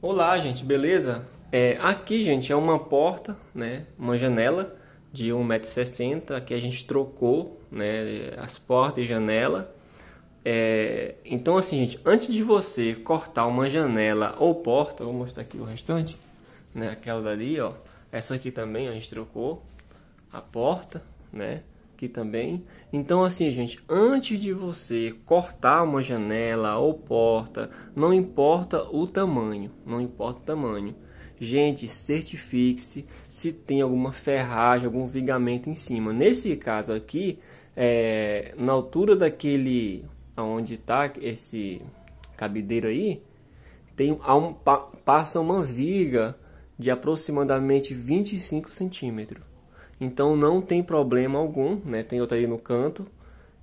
Olá, gente, beleza? É, aqui, gente, é uma porta, né, uma janela de 1,60m. Aqui a gente trocou né, as portas e janela. É, então, assim, gente, antes de você cortar uma janela ou porta, vou mostrar aqui o restante, né, aquela dali, ó. Essa aqui também a gente trocou a porta, né? aqui também. Então, assim, gente, antes de você cortar uma janela ou porta, não importa o tamanho, não importa o tamanho. Gente, certifique-se se tem alguma ferragem, algum vigamento em cima. Nesse caso aqui, é, na altura daquele, aonde está esse cabideiro aí, tem, um, passa uma viga de aproximadamente 25 centímetros. Então não tem problema algum, né? Tem outra aí no canto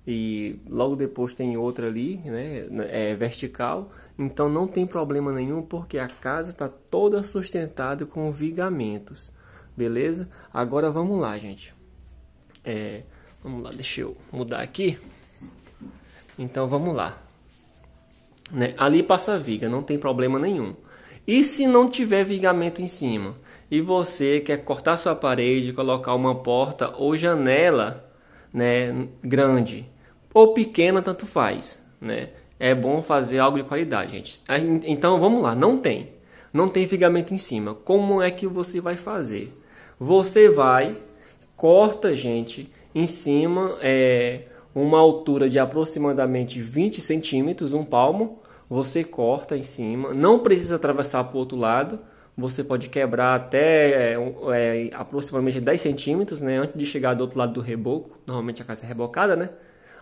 e logo depois tem outra ali, né? É vertical. Então não tem problema nenhum porque a casa está toda sustentada com vigamentos, beleza? Agora vamos lá, gente. É, vamos lá, deixa eu mudar aqui. Então vamos lá. Né? Ali passa viga, não tem problema nenhum. E se não tiver vigamento em cima? E você quer cortar sua parede, colocar uma porta ou janela, né, grande ou pequena, tanto faz, né? É bom fazer algo de qualidade, gente. Então vamos lá, não tem. Não tem vigamento em cima. Como é que você vai fazer? Você vai corta, gente, em cima é uma altura de aproximadamente 20 centímetros, um palmo, você corta em cima, não precisa atravessar para o outro lado, você pode quebrar até é, é aproximadamente 10 centímetros, né, antes de chegar do outro lado do reboco, normalmente a casa é rebocada, né,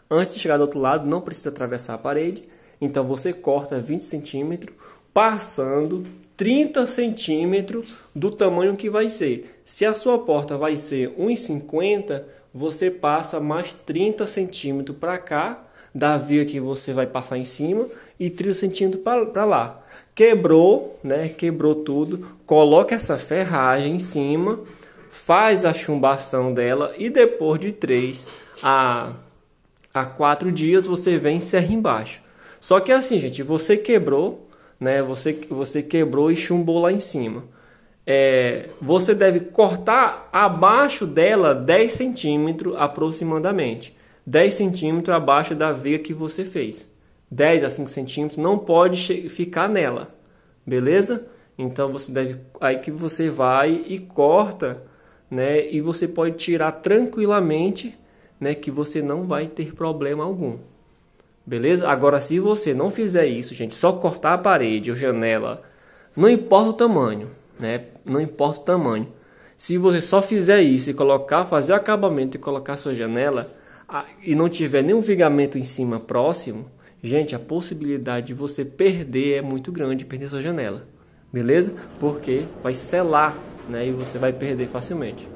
antes de chegar do outro lado não precisa atravessar a parede, então você corta 20 centímetros, passando 30 centímetros do tamanho que vai ser. Se a sua porta vai ser 1,50, você passa mais 30 centímetros para cá, da via é que você vai passar em cima e 30 sentindo para lá. Quebrou, né? Quebrou tudo. Coloca essa ferragem em cima, faz a chumbação dela e depois de 3 a, a 4 dias você vem e serra embaixo. Só que é assim, gente, você quebrou, né? Você, você quebrou e chumbou lá em cima. É, você deve cortar abaixo dela 10 centímetros aproximadamente. 10 centímetros abaixo da veia que você fez. 10 a 5 centímetros não pode ficar nela, beleza? Então você deve aí que você vai e corta, né? E você pode tirar tranquilamente, né? Que você não vai ter problema algum, beleza? Agora, se você não fizer isso, gente, só cortar a parede ou janela, não importa o tamanho, né? Não importa o tamanho. Se você só fizer isso e colocar, fazer o acabamento e colocar sua janela, ah, e não tiver nenhum vigamento em cima próximo, gente, a possibilidade de você perder é muito grande, perder sua janela, beleza? Porque vai selar, né? E você vai perder facilmente.